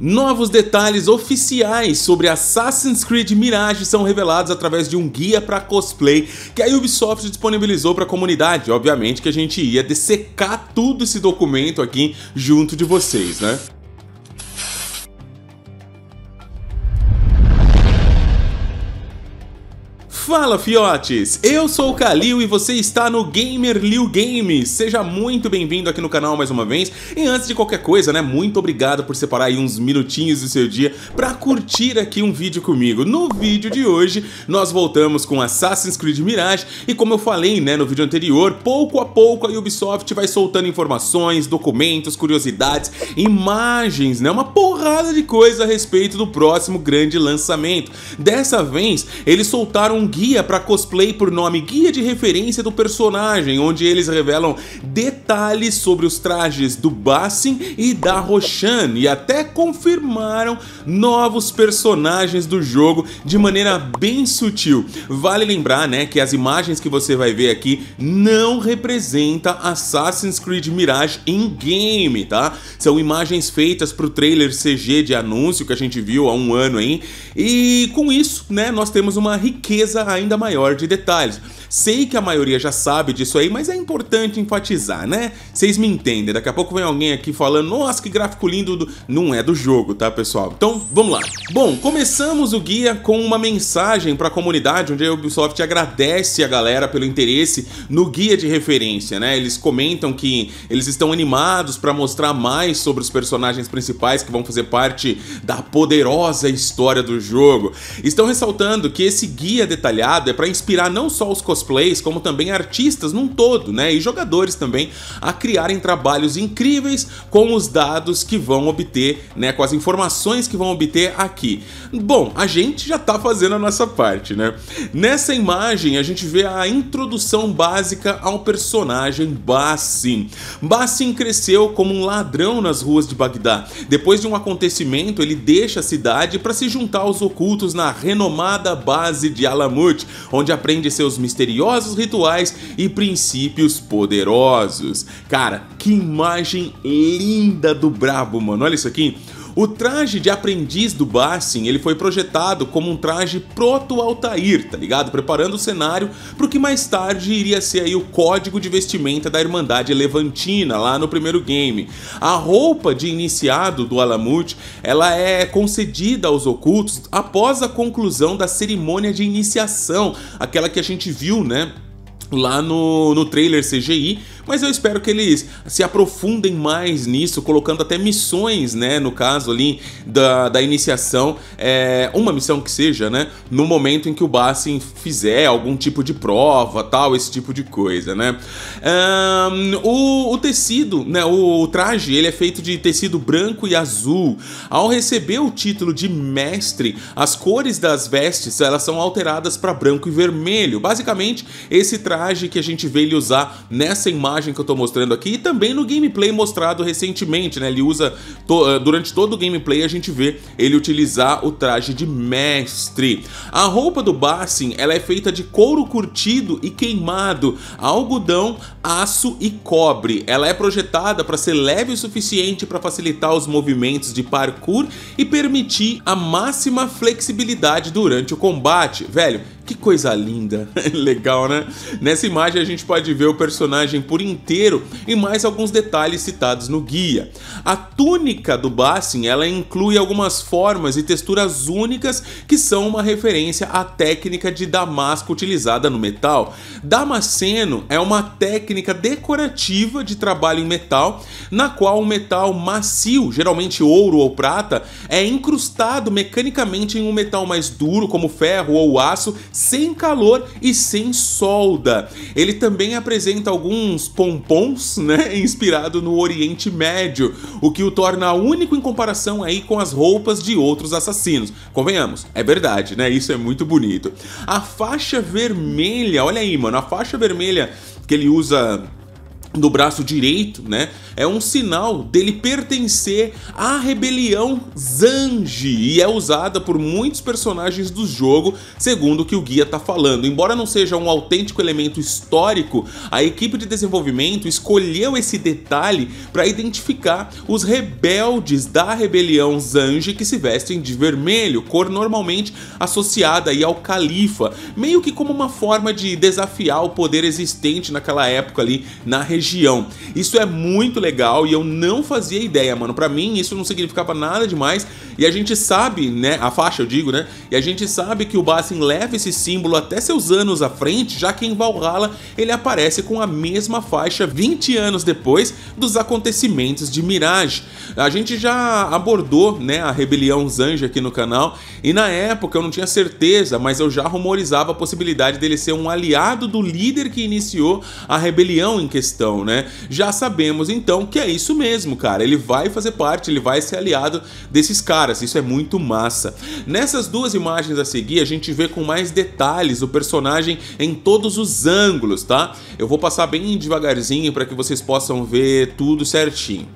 Novos detalhes oficiais sobre Assassin's Creed Mirage são revelados através de um guia para cosplay que a Ubisoft disponibilizou para a comunidade. Obviamente que a gente ia dessecar tudo esse documento aqui junto de vocês, né? Fala fiotes, eu sou o Kalil e você está no Gamer Liu Games. Seja muito bem-vindo aqui no canal mais uma vez. E antes de qualquer coisa, né, muito obrigado por separar aí uns minutinhos do seu dia para curtir aqui um vídeo comigo. No vídeo de hoje, nós voltamos com Assassin's Creed Mirage e como eu falei, né, no vídeo anterior, pouco a pouco a Ubisoft vai soltando informações, documentos, curiosidades, imagens, né, uma porrada de coisa a respeito do próximo grande lançamento. Dessa vez, eles soltaram um guia para cosplay por nome Guia de Referência do Personagem, onde eles revelam detalhes sobre os trajes do Bassin e da Roshan e até confirmaram novos personagens do jogo de maneira bem sutil. Vale lembrar, né, que as imagens que você vai ver aqui não representa Assassin's Creed Mirage em game, tá? São imagens feitas para o trailer CG de anúncio que a gente viu há um ano aí. E com isso, né, nós temos uma riqueza ainda maior de detalhes. Sei que a maioria já sabe disso aí, mas é importante enfatizar, né? Vocês me entendem, daqui a pouco vem alguém aqui falando, nossa, que gráfico lindo, do... não é do jogo, tá pessoal? Então, vamos lá. Bom, começamos o guia com uma mensagem para a comunidade, onde a Ubisoft agradece a galera pelo interesse no guia de referência, né? Eles comentam que eles estão animados para mostrar mais sobre os personagens principais que vão fazer parte da poderosa história do jogo. Estão ressaltando que esse guia detalhado é para inspirar não só os cosplays, como também artistas num todo, né? E jogadores também a criarem trabalhos incríveis com os dados que vão obter, né? Com as informações que vão obter aqui. Bom, a gente já está fazendo a nossa parte, né? Nessa imagem a gente vê a introdução básica ao personagem Bassim. Bassim cresceu como um ladrão nas ruas de Bagdá. Depois de um acontecimento, ele deixa a cidade para se juntar aos ocultos na renomada base de Alamur onde aprende seus misteriosos rituais e princípios poderosos. Cara, que imagem linda do brabo, mano. Olha isso aqui. O traje de aprendiz do Barsin, ele foi projetado como um traje proto-Altair, tá ligado? Preparando o cenário pro que mais tarde iria ser aí o código de vestimenta da Irmandade Levantina, lá no primeiro game. A roupa de iniciado do Alamut, ela é concedida aos ocultos após a conclusão da cerimônia de iniciação, aquela que a gente viu, né? Lá no, no trailer CGI, mas eu espero que eles se aprofundem mais nisso, colocando até missões, né? No caso ali da, da iniciação, é, uma missão que seja, né? No momento em que o Bassin fizer algum tipo de prova, tal, esse tipo de coisa, né? Um, o, o, tecido, né? O, o traje, ele é feito de tecido branco e azul. Ao receber o título de mestre, as cores das vestes elas são alteradas para branco e vermelho. Basicamente, esse traje que a gente vê ele usar nessa imagem imagem que eu tô mostrando aqui e também no gameplay mostrado recentemente, né? Ele usa, to, eh, durante todo o gameplay a gente vê ele utilizar o traje de mestre. A roupa do Bassin, ela é feita de couro curtido e queimado, algodão, aço e cobre. Ela é projetada para ser leve o suficiente para facilitar os movimentos de parkour e permitir a máxima flexibilidade durante o combate. Velho, que coisa linda, legal, né? Nessa imagem a gente pode ver o personagem por inteiro e mais alguns detalhes citados no guia. A túnica do Bassin, ela inclui algumas formas e texturas únicas que são uma referência à técnica de damasco utilizada no metal. Damasceno é uma técnica decorativa de trabalho em metal, na qual o metal macio, geralmente ouro ou prata, é incrustado mecanicamente em um metal mais duro como ferro ou aço sem calor e sem solda. Ele também apresenta alguns pompons, né, inspirado no Oriente Médio, o que o torna único em comparação aí com as roupas de outros assassinos. Convenhamos, é verdade, né? Isso é muito bonito. A faixa vermelha, olha aí, mano, a faixa vermelha que ele usa do braço direito, né? É um sinal dele pertencer à rebelião Zanji e é usada por muitos personagens do jogo, segundo o que o guia tá falando. Embora não seja um autêntico elemento histórico, a equipe de desenvolvimento escolheu esse detalhe para identificar os rebeldes da rebelião Zanji que se vestem de vermelho, cor normalmente associada aí ao califa, meio que como uma forma de desafiar o poder existente naquela época ali na região região. Isso é muito legal e eu não fazia ideia, mano. Para mim isso não significava nada demais. E a gente sabe, né, a faixa eu digo, né? E a gente sabe que o Bassin leva esse símbolo até seus anos à frente, já que em Valhalla ele aparece com a mesma faixa 20 anos depois dos acontecimentos de Mirage. A gente já abordou, né, a rebelião Zanja aqui no canal, e na época eu não tinha certeza, mas eu já rumorizava a possibilidade dele ser um aliado do líder que iniciou a rebelião em questão questão, né? Já sabemos então que é isso mesmo, cara. Ele vai fazer parte, ele vai ser aliado desses caras. Isso é muito massa. Nessas duas imagens a seguir, a gente vê com mais detalhes o personagem em todos os ângulos, tá? Eu vou passar bem devagarzinho para que vocês possam ver tudo certinho.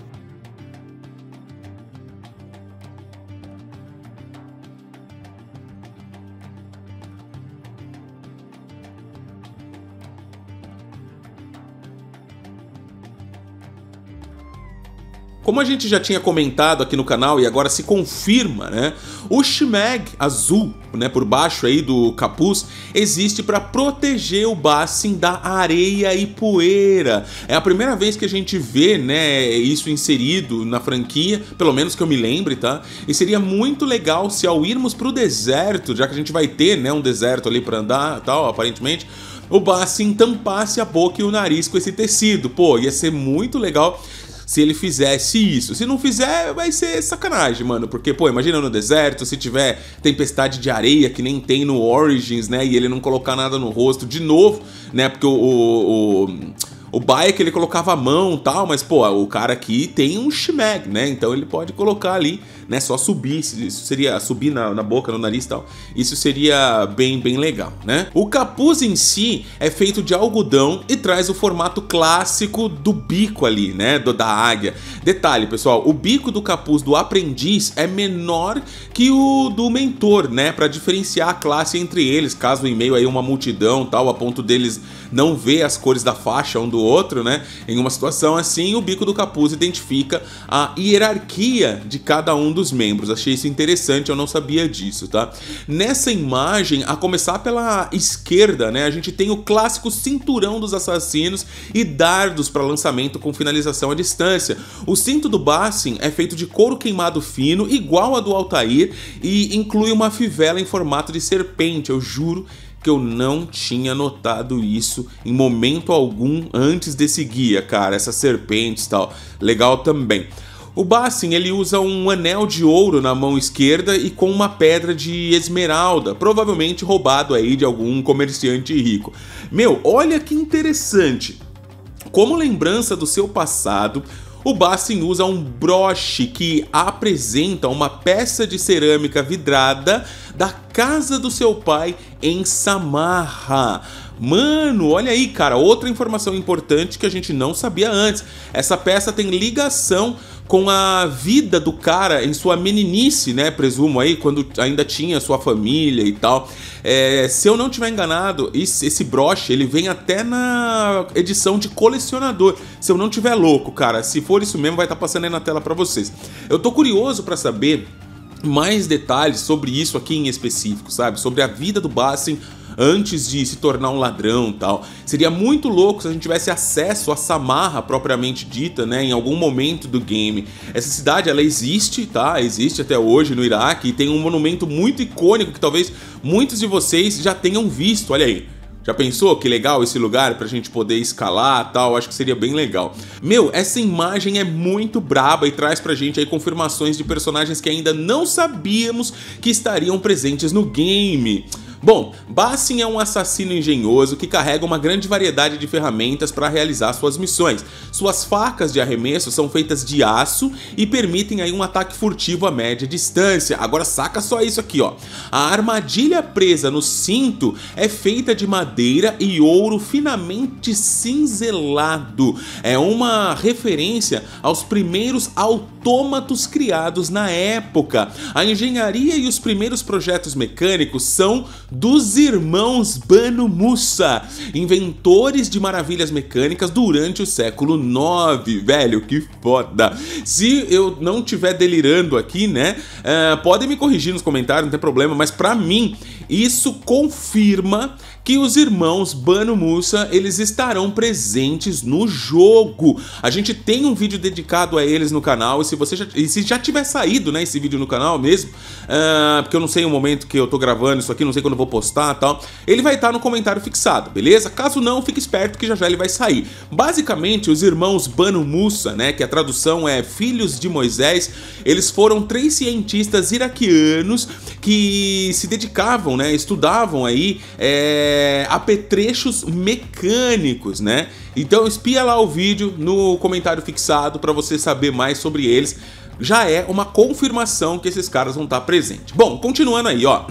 Como a gente já tinha comentado aqui no canal e agora se confirma, né? O shmeg azul, né, por baixo aí do capuz, existe para proteger o Bassin da areia e poeira. É a primeira vez que a gente vê, né, isso inserido na franquia, pelo menos que eu me lembre, tá? E seria muito legal se ao irmos para o deserto, já que a gente vai ter, né, um deserto ali para andar, tal, aparentemente, o Bassin tampasse a boca e o nariz com esse tecido. Pô, ia ser muito legal se ele fizesse isso. Se não fizer, vai ser sacanagem, mano. Porque, pô, imagina no deserto, se tiver tempestade de areia, que nem tem no Origins, né? E ele não colocar nada no rosto de novo, né? Porque o, o, o o bike ele colocava a mão tal, mas pô, o cara aqui tem um shimag, né? Então ele pode colocar ali né? Só subir, isso seria subir na, na boca, no nariz e tal. Isso seria bem, bem legal, né? O capuz em si é feito de algodão e traz o formato clássico do bico ali, né? Do, da águia. Detalhe, pessoal, o bico do capuz do aprendiz é menor que o do mentor, né? Para diferenciar a classe entre eles, caso em meio aí uma multidão tal, a ponto deles não ver as cores da faixa um do outro, né? Em uma situação assim, o bico do capuz identifica a hierarquia de cada um dos dos membros. Achei isso interessante, eu não sabia disso, tá? Nessa imagem, a começar pela esquerda, né, a gente tem o clássico cinturão dos assassinos e dardos para lançamento com finalização à distância. O cinto do Bassin é feito de couro queimado fino, igual a do Altair, e inclui uma fivela em formato de serpente, eu juro que eu não tinha notado isso em momento algum antes desse guia, cara, essas serpentes e tal. Legal também. O Bassin ele usa um anel de ouro na mão esquerda e com uma pedra de esmeralda, provavelmente roubado aí de algum comerciante rico. Meu, olha que interessante. Como lembrança do seu passado, o Bassin usa um broche que apresenta uma peça de cerâmica vidrada da casa do seu pai em Samarra. Mano, olha aí, cara, outra informação importante que a gente não sabia antes. Essa peça tem ligação com a vida do cara em sua meninice, né? Presumo aí, quando ainda tinha sua família e tal. É, se eu não tiver enganado, esse, esse broche ele vem até na edição de colecionador. Se eu não tiver louco, cara, se for isso mesmo, vai estar tá passando aí na tela para vocês. Eu tô curioso para saber mais detalhes sobre isso aqui em específico, sabe? Sobre a vida do Bassin antes de se tornar um ladrão tal. Seria muito louco se a gente tivesse acesso a Samarra propriamente dita, né, em algum momento do game. Essa cidade, ela existe, tá? Existe até hoje no Iraque e tem um monumento muito icônico que talvez muitos de vocês já tenham visto, olha aí. Já pensou que legal esse lugar pra gente poder escalar tal? Acho que seria bem legal. Meu, essa imagem é muito braba e traz pra gente aí confirmações de personagens que ainda não sabíamos que estariam presentes no game. Bom, Bassin é um assassino engenhoso que carrega uma grande variedade de ferramentas para realizar suas missões. Suas facas de arremesso são feitas de aço e permitem aí um ataque furtivo a média distância. Agora saca só isso aqui, ó. A armadilha presa no cinto é feita de madeira e ouro finamente cinzelado. É uma referência aos primeiros autômatos criados na época. A engenharia e os primeiros projetos mecânicos são dos irmãos Banu Musa, inventores de maravilhas mecânicas durante o século IX, velho, que foda. Se eu não estiver delirando aqui, né, uh, podem me corrigir nos comentários, não tem problema, mas para mim isso confirma que os irmãos Bano Musa eles estarão presentes no jogo. A gente tem um vídeo dedicado a eles no canal e se você já, e se já tiver saído né, esse vídeo no canal mesmo, uh, porque eu não sei o momento que eu tô gravando isso aqui, não sei quando eu vou postar tal, ele vai estar tá no comentário fixado, beleza? Caso não, fique esperto que já já ele vai sair. Basicamente, os irmãos Bano Musa, né, que a tradução é Filhos de Moisés, eles foram três cientistas iraquianos que se dedicavam, né, estudavam aí é, apetrechos mecânicos, né? Então espia lá o vídeo no comentário fixado para você saber mais sobre eles. Já é uma confirmação que esses caras vão estar tá presentes. Bom, continuando aí, ó.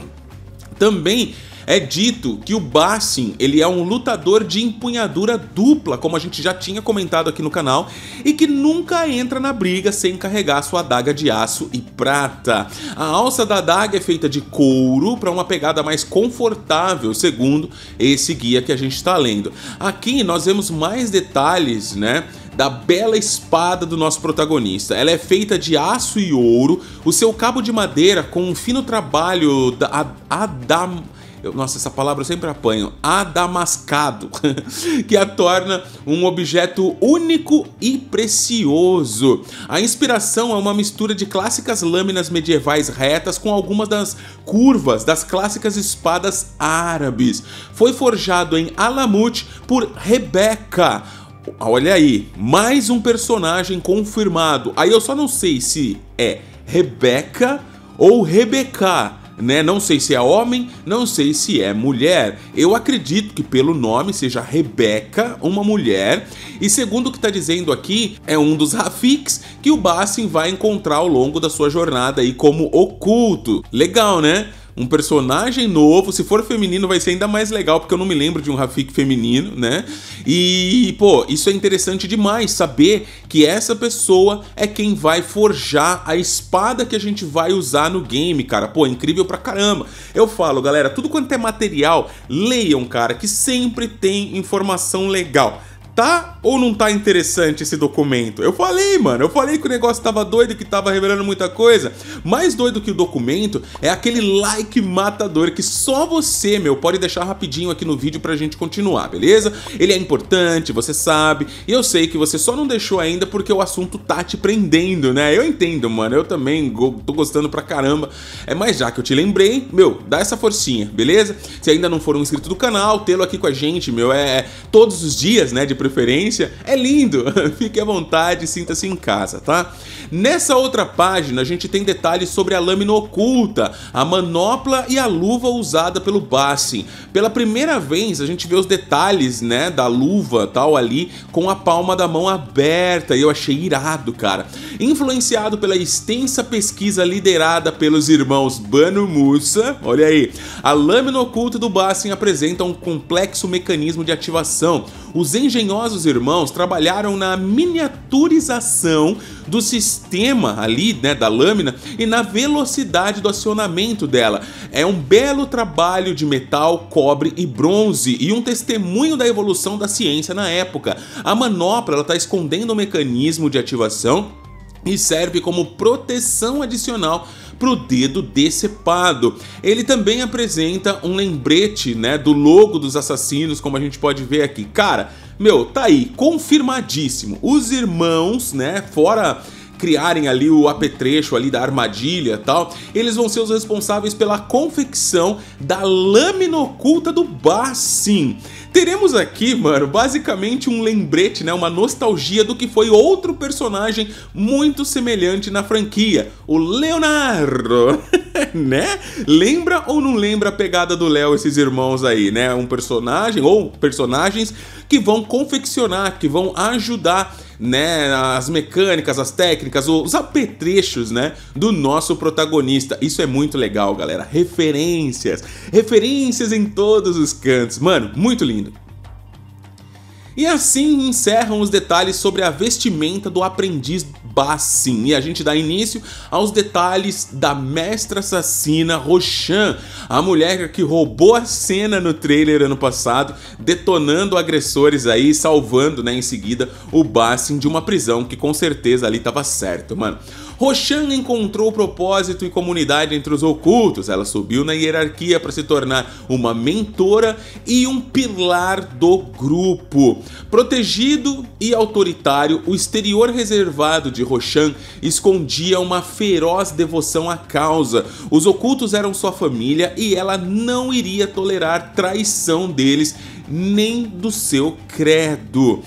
Também é dito que o Bassin ele é um lutador de empunhadura dupla, como a gente já tinha comentado aqui no canal, e que nunca entra na briga sem carregar sua adaga de aço e prata. A alça da adaga é feita de couro para uma pegada mais confortável, segundo esse guia que a gente está lendo. Aqui nós vemos mais detalhes, né? da bela espada do nosso protagonista. Ela é feita de aço e ouro, o seu cabo de madeira com um fino trabalho da Adam eu, nossa, essa palavra eu sempre apanho, adamascado, que a torna um objeto único e precioso. A inspiração é uma mistura de clássicas lâminas medievais retas com algumas das curvas das clássicas espadas árabes. Foi forjado em Alamut por Rebeca, ah, Olha aí, mais um personagem confirmado. Aí eu só não sei se é Rebeca ou Rebeca, né? Não sei se é homem, não sei se é mulher. Eu acredito que pelo nome seja Rebeca, uma mulher. E segundo o que está dizendo aqui, é um dos Rafiks que o Bassin vai encontrar ao longo da sua jornada aí como oculto. Legal, né? um personagem novo. Se for feminino, vai ser ainda mais legal, porque eu não me lembro de um Rafik feminino, né? E, pô, isso é interessante demais, saber que essa pessoa é quem vai forjar a espada que a gente vai usar no game, cara. Pô, é incrível pra caramba. Eu falo, galera, tudo quanto é material, leiam, cara, que sempre tem informação legal. Tá ou não tá interessante esse documento? Eu falei, mano, eu falei que o negócio tava doido, que tava revelando muita coisa. Mais doido que o documento é aquele like matador que só você, meu, pode deixar rapidinho aqui no vídeo pra gente continuar, beleza? Ele é importante, você sabe, e eu sei que você só não deixou ainda porque o assunto tá te prendendo, né? Eu entendo, mano, eu também tô gostando pra caramba. É, mas já que eu te lembrei, meu, dá essa forcinha, beleza? Se ainda não for um inscrito do canal, tê-lo aqui com a gente, meu, é, é todos os dias, né, de preferência, é lindo. Fique à vontade, sinta-se em casa, tá? Nessa outra página, a gente tem detalhes sobre a lâmina oculta, a manopla e a luva usada pelo Bassin. Pela primeira vez, a gente vê os detalhes, né, da luva, tal ali com a palma da mão aberta, e eu achei irado, cara. Influenciado pela extensa pesquisa liderada pelos irmãos Banu Musa, olha aí, a lâmina oculta do Bassin apresenta um complexo mecanismo de ativação os engenhosos irmãos trabalharam na miniaturização do sistema ali, né, da lâmina e na velocidade do acionamento dela. É um belo trabalho de metal, cobre e bronze e um testemunho da evolução da ciência na época. A manopla está escondendo o mecanismo de ativação e serve como proteção adicional para o dedo decepado. Ele também apresenta um lembrete né, do logo dos assassinos, como a gente pode ver aqui. Cara, meu, tá aí, confirmadíssimo. Os irmãos, né, fora criarem ali o apetrecho ali da armadilha tal, eles vão ser os responsáveis pela confecção da lâmina oculta do Bassin. Teremos aqui, mano, basicamente um lembrete, né, uma nostalgia do que foi outro personagem muito semelhante na franquia, o Leonardo, né? Lembra ou não lembra a pegada do Léo esses irmãos aí, né? Um personagem ou personagens que vão confeccionar, que vão ajudar né, as mecânicas, as técnicas, os apetrechos, né, do nosso protagonista. Isso é muito legal, galera. Referências, referências em todos os cantos. Mano, muito lindo. E assim encerram os detalhes sobre a vestimenta do aprendiz Bassin. E a gente dá início aos detalhes da mestra assassina Roshan, a mulher que roubou a cena no trailer ano passado, detonando agressores aí salvando, né, em seguida, o Bassin de uma prisão que com certeza ali tava certo, mano. Roshan encontrou propósito e comunidade entre os ocultos. Ela subiu na hierarquia para se tornar uma mentora e um pilar do grupo. Protegido e autoritário, o exterior reservado de Roshan escondia uma feroz devoção à causa. Os ocultos eram sua família e ela não iria tolerar traição deles nem do seu credo.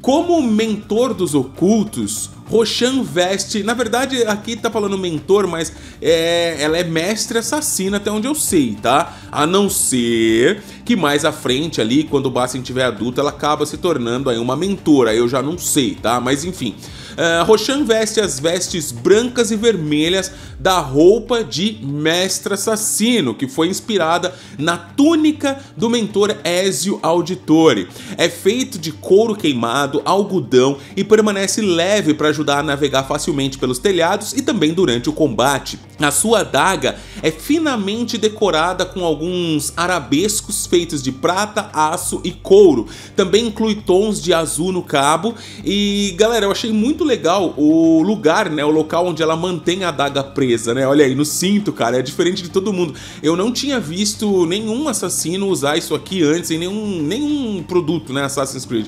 Como mentor dos ocultos, Roxan Veste. Na verdade, aqui tá falando mentor, mas é, ela é mestre assassina, até onde eu sei, tá? A não ser que mais à frente ali, quando o Bastian tiver adulto, ela acaba se tornando aí uma mentora, eu já não sei, tá? Mas enfim. Uh, é, Roshan veste as vestes brancas e vermelhas da roupa de Mestre Assassino, que foi inspirada na túnica do mentor Ezio Auditore. É feito de couro queimado, algodão e permanece leve para ajudar a navegar facilmente pelos telhados e também durante o combate. A sua adaga é finamente decorada com alguns arabescos feitos de prata, aço e couro. Também inclui tons de azul no cabo. E galera, eu achei muito legal o lugar, né? O local onde ela mantém a adaga presa, né? Olha aí, no cinto, cara. É diferente de todo mundo. Eu não tinha visto nenhum assassino usar isso aqui antes em nenhum, nenhum produto, né? Assassin's Creed.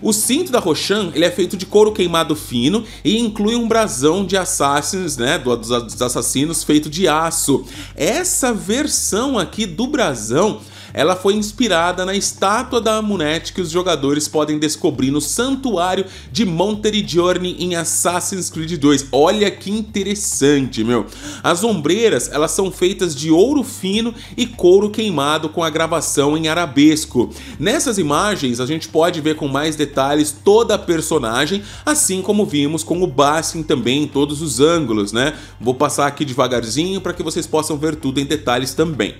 O cinto da Roshan ele é feito de couro queimado fino e inclui um brasão de assassinos, né? Dos assassinos feito de aço. Essa versão aqui do brasão ela foi inspirada na estátua da Amunet que os jogadores podem descobrir no santuário de Monterigiorni em Assassin's Creed 2. Olha que interessante, meu. As ombreiras, elas são feitas de ouro fino e couro queimado com a gravação em arabesco. Nessas imagens, a gente pode ver com mais detalhes toda a personagem, assim como vimos com o Bassin também em todos os ângulos, né? Vou passar aqui devagarzinho para que vocês possam ver tudo em detalhes também.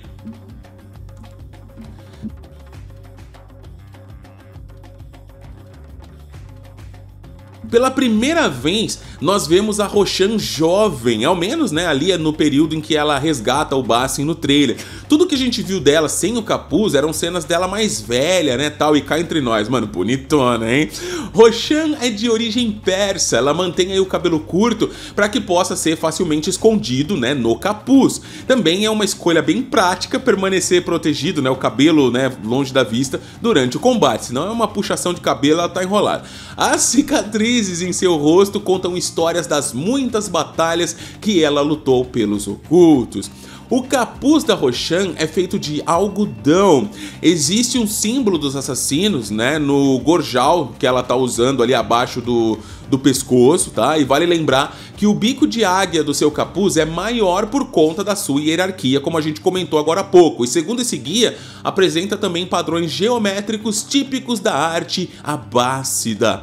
pela primeira vez nós vemos a Roshan jovem, ao menos, né, ali é no período em que ela resgata o Bassin no trailer. Tudo que a gente viu dela sem o capuz eram cenas dela mais velha, né, tal, e cá entre nós, mano, bonitona, hein? Roshan é de origem persa, ela mantém aí o cabelo curto para que possa ser facilmente escondido, né, no capuz. Também é uma escolha bem prática permanecer protegido, né, o cabelo, né, longe da vista durante o combate, senão é uma puxação de cabelo, ela tá enrolada. As cicatrizes em seu rosto contam histórias histórias das muitas batalhas que ela lutou pelos ocultos. O capuz da Roshan é feito de algodão. Existe um símbolo dos assassinos, né, no gorjal que ela tá usando ali abaixo do, do pescoço, tá? E vale lembrar que o bico de águia do seu capuz é maior por conta da sua hierarquia, como a gente comentou agora há pouco. E segundo esse guia, apresenta também padrões geométricos típicos da arte abássida.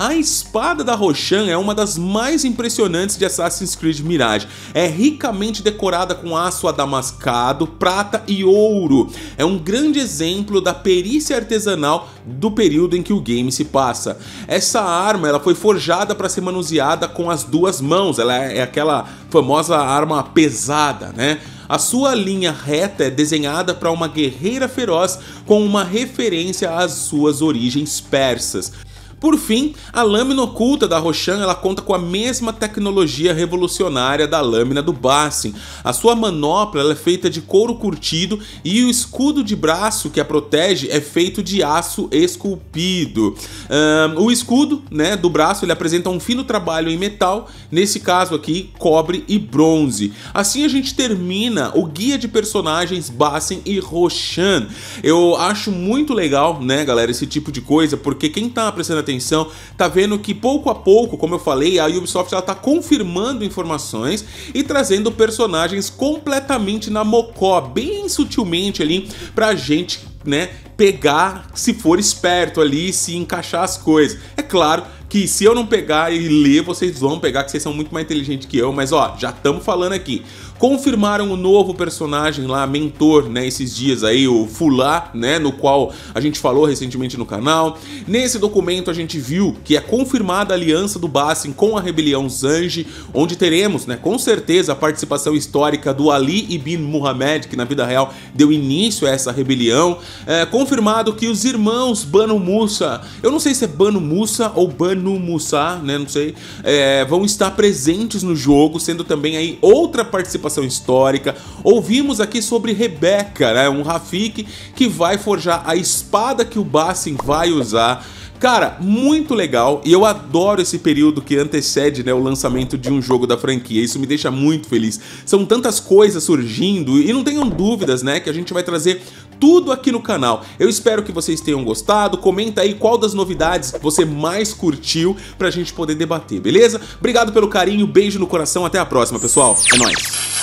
A espada da Roshan é uma das mais impressionantes de Assassin's Creed Mirage. É ricamente decorada com aço adamascado, prata e ouro. É um grande exemplo da perícia artesanal do período em que o game se passa. Essa arma ela foi forjada para ser manuseada com as duas mãos, ela é, é aquela famosa arma pesada, né? A sua linha reta é desenhada para uma guerreira feroz com uma referência às suas origens persas. Por fim, a lâmina oculta da Roshan ela conta com a mesma tecnologia revolucionária da lâmina do Bassin. A sua manopla é feita de couro curtido e o escudo de braço que a protege é feito de aço esculpido. Um, o escudo né, do braço ele apresenta um fino trabalho em metal, nesse caso aqui cobre e bronze. Assim a gente termina o guia de personagens Bassin e Roshan. Eu acho muito legal, né, galera, esse tipo de coisa, porque quem está prestando atenção, tá vendo que pouco a pouco, como eu falei, a Ubisoft ela tá confirmando informações e trazendo personagens completamente na mocó, bem sutilmente ali pra gente, né, pegar se for esperto ali, se encaixar as coisas. É claro que se eu não pegar e ler, vocês vão pegar, que vocês são muito mais inteligentes que eu, mas ó, já estamos falando aqui confirmaram o um novo personagem lá, mentor, né, esses dias aí, o Fulá, né, no qual a gente falou recentemente no canal. Nesse documento a gente viu que é confirmada a aliança do Bassin com a rebelião Zanji, onde teremos, né, com certeza a participação histórica do Ali ibn Muhammad, que na vida real deu início a essa rebelião. É confirmado que os irmãos Banu Musa, eu não sei se é Banu Musa ou Banu Musa, né, não sei, é, vão estar presentes no jogo, sendo também aí outra participação participação histórica. Ouvimos aqui sobre Rebeca, né? um Rafik que vai forjar a espada que o Bassin vai usar Cara, muito legal e eu adoro esse período que antecede né, o lançamento de um jogo da franquia. Isso me deixa muito feliz. São tantas coisas surgindo e não tenham dúvidas, né, que a gente vai trazer tudo aqui no canal. Eu espero que vocês tenham gostado. Comenta aí qual das novidades você mais curtiu pra gente poder debater, beleza? Obrigado pelo carinho, beijo no coração, até a próxima, pessoal. É nóis.